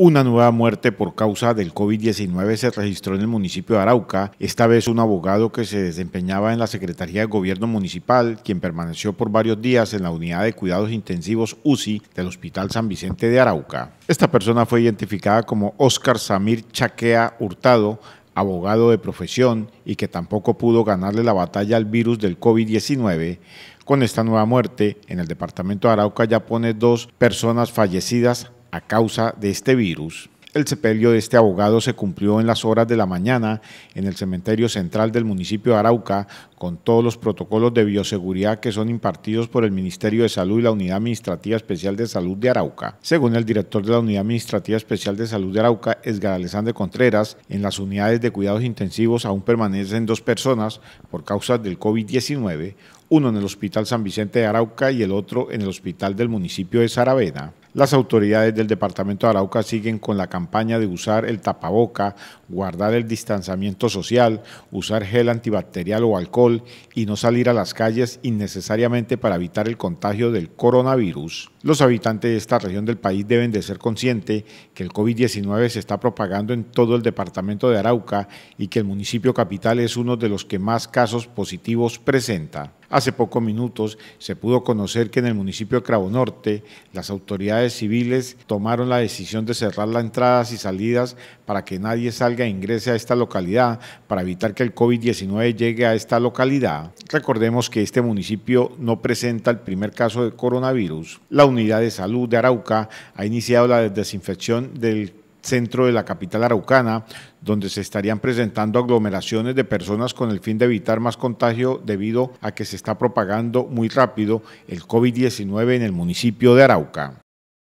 Una nueva muerte por causa del COVID-19 se registró en el municipio de Arauca, esta vez un abogado que se desempeñaba en la Secretaría de Gobierno Municipal, quien permaneció por varios días en la unidad de cuidados intensivos UCI del Hospital San Vicente de Arauca. Esta persona fue identificada como Óscar Samir Chaquea Hurtado, abogado de profesión y que tampoco pudo ganarle la batalla al virus del COVID-19. Con esta nueva muerte, en el departamento de Arauca ya pone dos personas fallecidas a causa de este virus. El sepelio de este abogado se cumplió en las horas de la mañana en el cementerio central del municipio de Arauca con todos los protocolos de bioseguridad que son impartidos por el Ministerio de Salud y la Unidad Administrativa Especial de Salud de Arauca. Según el director de la Unidad Administrativa Especial de Salud de Arauca, Edgar de Contreras, en las unidades de cuidados intensivos aún permanecen dos personas por causa del COVID-19, uno en el Hospital San Vicente de Arauca y el otro en el Hospital del municipio de Saravena. Las autoridades del departamento de Arauca siguen con la campaña de usar el tapaboca, guardar el distanciamiento social, usar gel antibacterial o alcohol y no salir a las calles innecesariamente para evitar el contagio del coronavirus. Los habitantes de esta región del país deben de ser conscientes que el COVID-19 se está propagando en todo el departamento de Arauca y que el municipio capital es uno de los que más casos positivos presenta. Hace pocos minutos se pudo conocer que en el municipio de Cravo Norte las autoridades civiles tomaron la decisión de cerrar las entradas y salidas para que nadie salga e ingrese a esta localidad para evitar que el COVID-19 llegue a esta localidad. Recordemos que este municipio no presenta el primer caso de coronavirus. La unidad de salud de Arauca ha iniciado la desinfección del centro de la capital araucana, donde se estarían presentando aglomeraciones de personas con el fin de evitar más contagio debido a que se está propagando muy rápido el COVID-19 en el municipio de Arauca.